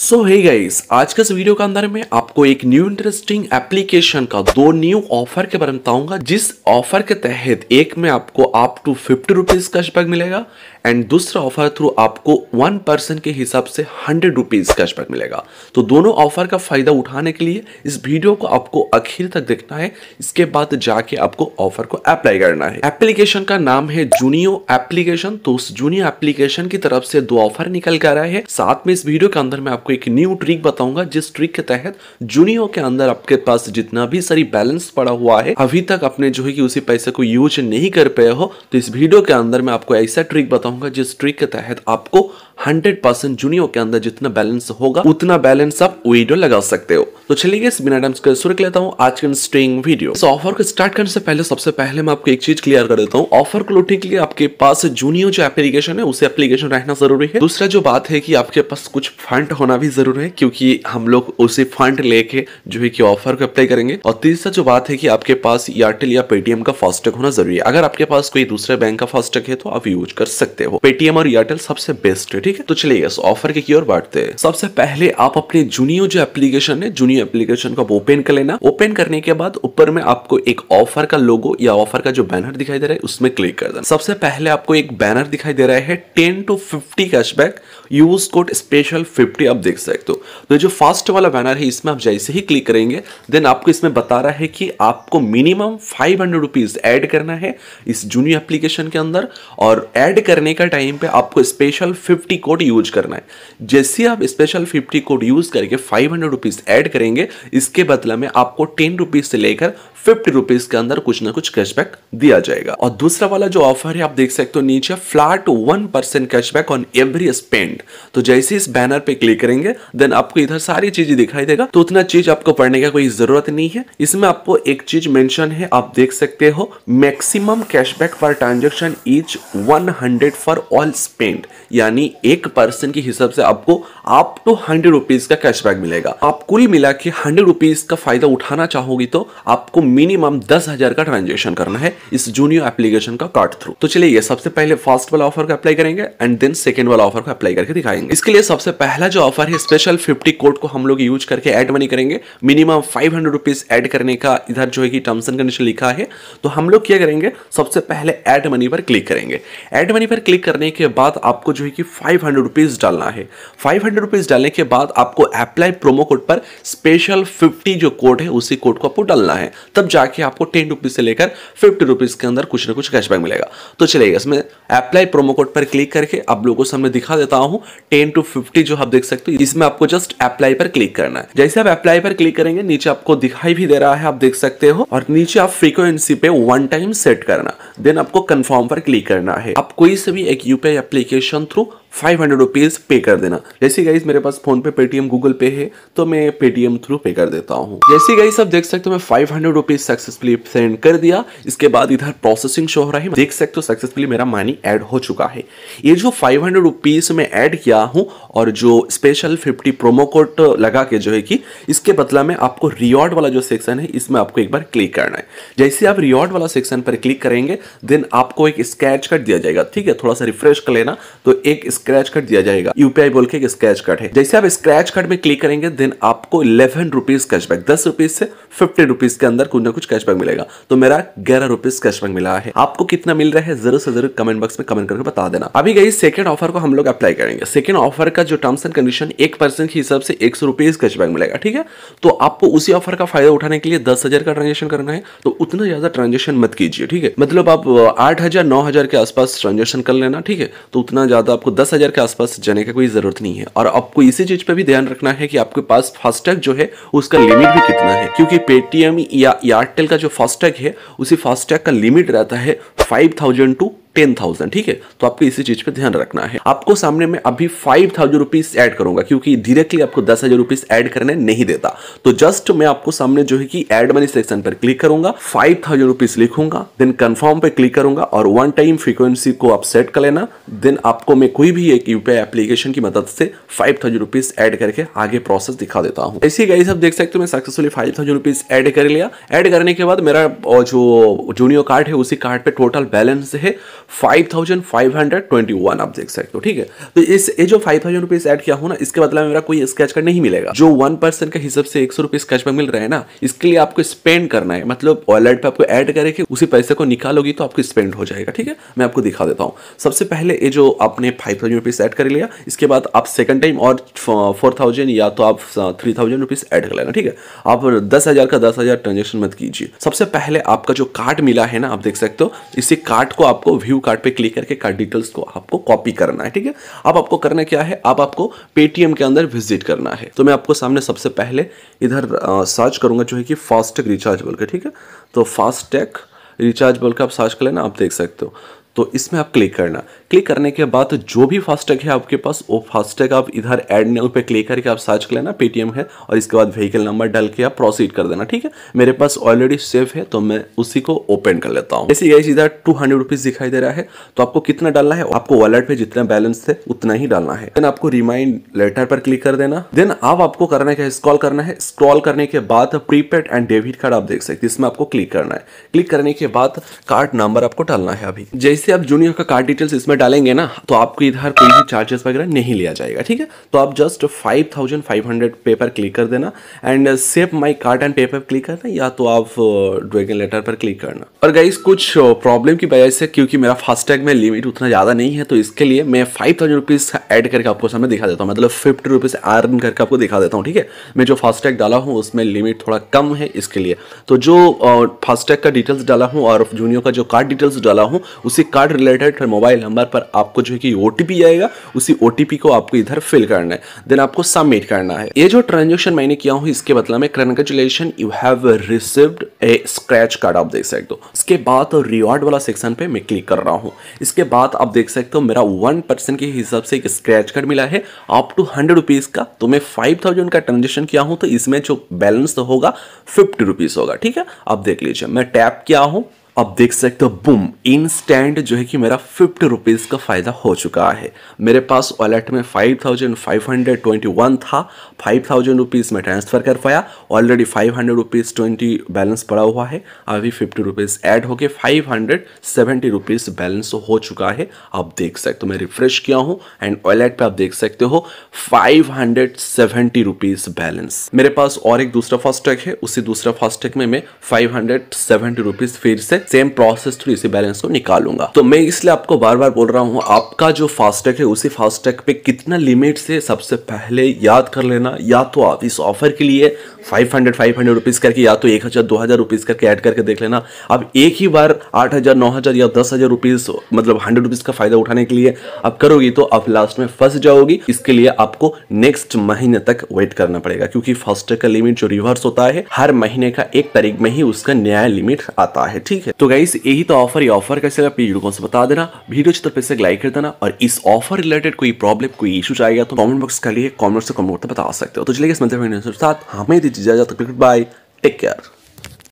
सो hey guys आज के इस वीडियो के अंदर मैं आपको एक न्यू इंटरेस्टिंग एप्लीकेशन का दो न्यू ऑफर के बारे में बताऊंगा जिस ऑफर के तहत एक में आपको आप टू फिफ्टी रुपीज कैशबैक मिलेगा एंड दूसरा ऑफर थ्रू आपको वन पर्सन के हिसाब से हंड्रेड रुपीज कैशबैक मिलेगा तो दोनों ऑफर का फायदा उठाने के लिए इस वीडियो को आपको आखिर तक देखना है इसके बाद जाके आपको ऑफर को अप्लाई करना है एप्लीकेशन का नाम है जूनियो एप्लीकेशन तो उस जूनियो एप्लीकेशन की तरफ से दो ऑफर निकल कर आए हैं साथ में इस वीडियो के अंदर में आपको आपको एक न्यू ट्रिक बताऊंगा जिस ट्रिक के तहत जूनियो के अंदर आपके पास जितना भी सारी बैलेंस पड़ा हुआ है अभी तक अपने जो है कि उसी पैसे को यूज नहीं कर पाए हो तो इस वीडियो के अंदर मैं आपको ऐसा ट्रिक बताऊंगा जिस ट्रिक के तहत आपको 100 परसेंट जूनियो के अंदर जितना बैलेंस होगा उतना बैलेंस आप वीडियो लगा सकते हो तो चलिए इस बिना टाइम शुरू कर लेता हूँ आज का स्ट्रिंग वीडियो इस ऑफर को स्टार्ट करने से पहले सबसे पहले मैं आपको एक चीज क्लियर कर देता हूँ ऑफर को लुटने के लिए आपके पास जूनियो जो एप्लीकेशन है उसे एप्लीकेशन रहना जरूरी है दूसरा जो बात है कि आपके पास कुछ फंड होना भी जरूर है क्योंकि हम लोग उसे फंड लेके जो है कि ऑफर को अप्लाई करेंगे और तीसरा जो बात है कि आपके पास एयरटेल या पेटीएम का फास्टैग होना जरूरी है अगर आपके पास कोई दूसरे बैंक का फास्टैग है तो आप यूज कर सकते हो पेटीएम और एयरटेल सबसे बेस्ट है ठीक है तो चलिए इस ऑफर की ओर बांटते हैं सबसे पहले आप अपने जूनियो जो एप्लीकेशन है जूनियो एप्लीकेशन को ओपन कर लेना ओपन करने के बाद ऊपर में आपको एक ऑफर का लोगो या ऑफर का जो बैनर दिखाई दे रहा है उसमें क्लिक कर देना सबसे पहले आपको एक बैनर दिखाई दे रहा है ten to fifty cashback use code special fifty आप देख सकते हो तो जो फर्स्ट वाला बैनर है इसमें आप जैसे ही क्लिक करेंगे देन आपको इसमें बता रहा है कि आपको minimum five hundred rupees add करना है इस जूनियर एप्लीकेशन के अंदर और एड करने का टाइम पे आपको स्पेशल फिफ्टी कोड यूज करना है जैसे आप स्पेशल फिफ्टी कोड यूज करके फाइव हंड्रेड रुपीज़ एड करेंगे इसके बदला में आपको टेन रुपीज़ से लेकर फिफ्टी रुपीज के अंदर कुछ ना कुछ कैशबैक दिया जाएगा और दूसरा वाला जो ऑफर है आप देख सकते हो नीचे flat one percent cashback on every spend right तो जैसे इस बैनर पे क्लिक करेंगे देन आपको इधर सारी चीजें दिखाई देगा तो उतना चीज आपको पढ़ने का कोई जरूरत नहीं है इसमें आपको एक चीज मेंशन है आप देख सकते हो maximum cashback per transaction is 100 for all spend यानी एक पर्सन के हिसाब से आपको आप टू तो हंड्रेड रुपीज का कैशबैक मिलेगा आप कुल मिला के हंड्रेड रुपीज का फायदा उठाना चाहोगी तो आपको मिनिमम दस हजार का ट्रांजेक्शन करना है इस जूनियर एप्लीकेशन का कार्ड थ्रू तो चलिए ये सबसे पहले फर्स्ट वाला ऑफर को अप्लाई करेंगे एंड देन सेकेंड वाला ऑफर को अप्लाई करके करके दिखाएंगे इसके लिए सबसे पहला जो ऑफर है स्पेशल फिफ्टी कोड को हम लोग यूज करके एड मनी करेंगे मिनिमम फाइव हंड्रेड एड करने का इधर जो है कि टर्म्स एंड कंडीशन लिखा है तो हम लोग क्या करेंगे सबसे पहले एड मनी पर क्लिक करेंगे एड मनी पर क्लिक करने के बाद आपको जो है कि फाइव हंड्रेड डालना है फाइव हंड्रेड डालने के बाद आपको अप्लाई प्रोमो कोड पर स्पेशल फिफ्टी जो कोड है उसी कोड को आपको डालना है तब जाके आपको टेन रुपीज से लेकर फिफ्टी रुपीज के अंदर कुछ ना कुछ कैशबैक मिलेगा तो चलेगा इसमें अप्लाई प्रोमो कोड पर क्लिक करके आप लोगों को सामने दिखा देता हूं हूँ टेन टू फिफ्टी जो आप देख सकते हो इसमें आपको जस्ट अप्लाई पर क्लिक करना है जैसे आप अप्लाई पर क्लिक करेंगे नीचे आपको दिखाई भी दे रहा है आप देख सकते हो और नीचे आप फ्रीक्वेंसी पे वन टाइम सेट करना देन आपको कन्फर्म पर क्लिक करना है आप कोई से भी एक UPI application through five hundred rupees pay कर देना जैसे गाइज मेरे पास PhonePe Paytm Google Pay है तो मैं पेटीएम थ्रू पे कर देता हूँ जैसे गाइस आप देख सकते हो मैं five hundred rupees successfully send कर दिया इसके बाद इधर प्रोसेसिंग शो हो रहा है देख सकते हो सक्सेसफुली मेरा मनी ऐड हो चुका है ये जो फाइव हंड्रेड रुपीज़ मैं ऐड किया हूँ और जो स्पेशल फिफ्टी प्रोमो कोड लगा के जो है कि इसके बदला में आपको रिवॉर्ड वाला जो सेक्शन है इसमें आपको एक बार क्लिक करना है जैसे आप रिवॉर्ड वाला सेक्शन पर क्लिक करेंगे देन आपको एक स्कैच कट दिया जाएगा ठीक है थोड़ा सा रिफ्रेश कर लेना तो एक स्क्रैच कार्ड दिया जाएगा यूपीआई बोल के एक स्क्रैच कार्ड है जैसे आप स्क्रैच कार्ड में क्लिक करेंगे देन आपको इलेवन रुपीज कैशबैक दस रुपीज से फिफ्टी रुपीज के अंदर कुछ ना कुछ कैशबैक मिलेगा तो मेरा ग्यारह रुपीज कैशबैक मिला है आपको कितना मिल रहा है जरूर से जरूर कमेंट बॉक्स में कमेंट करके बता देना अभी गई सेकंड ऑफर को हम लोग अप्लाई करेंगे सेकंड ऑफर का जो टर्म्स एंड कंडीशन एक परसेंट के हिसाब से एक सौ कैशबैक मिलेगा ठीक है तो आपको उसी ऑफर का फायदा उठाने के लिए दस हजार का ट्रांजेक्शन करना है तो उतना ज्यादा ट्रांजेक्शन मत कीजिए ठीक है मतलब आप आठ हजार नौ हजार के आसपास ट्रांजेक्शन कर लेना ठीक है तो उतना ज्यादा आपको दस दस हज़ार के आसपास जाने का कोई ज़रूरत नहीं है और आपको इसी चीज़ पर भी ध्यान रखना है कि आपके पास फास्टैग जो है उसका लिमिट भी कितना है क्योंकि पेटीएम या एयरटेल का जो फास्टैग है उसी फास्टैग का लिमिट रहता है five thousand to ten thousand ठीक है तो आपको इसी चीज पे ध्यान रखना है आपको सामने में अभी फाइव थाउजेंड रुपीज एड करूंगा क्योंकि डायरेक्टली आपको दस हजार रुपीज एड करने नहीं देता तो जस्ट मैं आपको सामने जो है कि एड मनी सेक्शन पर क्लिक करूंगा फाइव थाउजेंड रुपीज लिखूंगा देन कंफर्म पे क्लिक करूंगा और वन टाइम फ्रीक्वेंसी को आप सेट कर लेना देन आपको मैं कोई भी एक यूपीआई एप्लीकेशन की मदद से फाइव थाउजेंड रुपीज एड करके आगे प्रोसेस दिखा देता हूँ ऐसी गाइस आप देख सकते हो मैं successfully five thousand rupees add कर लिया एड करने के बाद मेरा जो जूनियर कार्ड है उसी कार्ड पे टोटल बैलेंस है 5521 आप देख सकते हो ठीक है तो इस ये जो फाइव थाउजेंड रुपीज एड किया हो ना इसके बदला मेरा कोई स्केच कार्ड नहीं मिलेगा जो परसेंट हिसाब से एक सौ मिल है ना इसके लिए आपको स्पेंड करना है मतलब वॉलेट पे आपको ऐड करके उसी पैसे को निकालोगी तो आपको स्पेंड हो जाएगा ठीक है मैं आपको दिखा देता हूँ सबसे पहले ये जो आपने फाइव थाउजेंड रुपीज ऐड कर लिया इसके बाद आप सेकंड टाइम और फोर थाउजेंड या तो आप हाँ, थ्री थाउजेंड रुपीज ऐड कर लेना ठीक है आप दस हजार का दस हजार ट्रांजेक्शन मत कीजिए सबसे पहले आपका जो कार्ड मिला है ना आप देख सकते हो इसी कार्ड को आपको व्यू व्यू कार्ड पे क्लिक करके कार्ड डिटेल्स को आपको कॉपी करना है ठीक है अब आपको करना क्या है अब आपको पेटीएम के अंदर विजिट करना है तो मैं आपको सामने सबसे पहले इधर सर्च करूंगा जो है कि फास्टैग रिचार्ज बोल के ठीक है तो फास्टैग रिचार्ज बोल के आप सर्च कर लेना आप देख सकते हो तो इसमें आप क्लिक करना क्लिक करने के बाद जो भी फास्टैग है आपके पास वो फास्टैग आप इधर एड नेल पे क्लिक करके आप सर्च कर लेना पेटीएम है और इसके बाद व्हीकल नंबर डाल के आप प्रोसीड कर देना ठीक है मेरे पास ऑलरेडी सेव है तो मैं उसी को ओपन कर लेता हूँ ऐसी इधर टू हंड्रेड रुपीज दिखाई दे रहा है तो आपको कितना डालना है आपको वॉलेट पे जितना बैलेंस है उतना ही डालना है देन आपको रिमाइंड लेटर पर क्लिक कर देना देन आप आपको करना है स्क्रॉल करना है स्क्रॉल करने के बाद प्रीपेड एंड डेबिट कार्ड आप देख सकते इसमें आपको क्लिक करना है क्लिक करने के बाद कार्ड नंबर आपको डालना है अभी जैसे जैसे आप जूनियर का कार्ड डिटेल्स इसमें डालेंगे ना तो आपको इधर कोई भी चार्जेस वगैरह नहीं लिया जाएगा ठीक है तो आप just five thousand five hundred pay पर क्लिक कर देना and save my card and पेपर क्लिक करना या तो आप ड्रैगन लेटर पर क्लिक करना और गाइस कुछ प्रॉब्लम की वजह से क्योंकि मेरा फास्टैग में लिमिट उतना ज़्यादा नहीं है तो इसके लिए मैं फाइव थाउजेंड करके आपको समय दिखा देता हूँ मतलब फिफ्टी रुपीज़ अर्न करके आपको दिखा देता हूँ ठीक है मैं जो फास्टैग डाला हूँ उसमें लिमिट थोड़ा कम है इसके लिए तो जो फास्टैग का डिटेल्स डाला हूँ और जूनियर का जो कार्ड डिटेल्स डाला हूँ उसे कार्ड रिलेटेड मोबाइल नंबर पर आपको जो है कि ओ आएगा उसी ओ को आपको इधर फिल करना है देन आपको सबमिट करना है ये जो ट्रांजेक्शन मैंने किया हूँ इसके बदला में congratulation you have received a scratch card आप देख सकते हो इसके बाद रिवार्ड वाला सेक्शन पे मैं क्लिक कर रहा हूँ इसके बाद आप देख सकते हो मेरा वन परसेंट के हिसाब से एक स्क्रैच कार्ड मिला है अप टू हंड्रेड रुपीज़ का तो मैं फाइव थाउजेंड का ट्रांजेक्शन किया हूँ तो इसमें जो बैलेंस तो होगा फिफ्टी रुपीज़ होगा ठीक है आप देख लीजिए मैं टैप किया हूँ अब देख सकते हो बुम इंस्टेंट जो है कि मेरा फिफ्टी रुपीज़ का फ़ायदा हो चुका है मेरे पास वॉलेट में five thousand five hundred twenty one था फाइव थाउजेंड रुपीज़ में ट्रांसफ़र कर पाया already five hundred rupees twenty balance पड़ा हुआ है अभी फिफ्टी रुपीज़ एड होके five hundred seventy rupees balance हो चुका है आप देख सकते हो मैं रिफ्रेश किया हूँ एंड वॉलेट पर आप देख सकते हो five hundred seventy rupees balance मेरे पास और एक दूसरा फास्टैग है उसी दूसरा फास्टैग में मैं फाइव हंड्रेड सेवेंटी रुपीज़ फिर से सेम प्रोसेस थ्रू इसी बैलेंस को निकालूंगा तो मैं इसलिए आपको बार बार बोल रहा हूँ आपका जो फास्टैग है उसी फास्टैग पे कितना लिमिट से सबसे पहले याद कर लेना या तो आप इस ऑफर के लिए 500 हंड्रेड फाइव हंड्रेड रुपीज़ करके या तो एक हज़ार दो हज़ार रुपीज़ करके ऐड करके देख लेना आप एक ही बार आठ हज़ार नौ हज़ार या दस हज़ार रुपीज़ मतलब हंड्रेड रुपीज़ का फ़ायदा उठाने के लिए आप करोगी तो आप लास्ट में फंस जाओगी इसके लिए आपको नेक्स्ट महीने तक वेट करना पड़ेगा क्योंकि फास्टैग का लिमिट जो रिवर्स होता है हर महीने का एक तारीख में ही उसका नया लिमिट आता है ठीक है तो गाइस यही तो ऑफर ही ऑफर कैसे अपनी वीडियो को बता देना वीडियो अच्छी तरह से लाइक कर देना और इस ऑफर रिलेटेड कोई प्रॉब्लम कोई इशू आएगा तो कमेंट बॉक्स का लिए कमेंट से कमेंट बता सकते हो तो चलिए इस मंत्री साथ हमें दीजिए बाय टेक केयर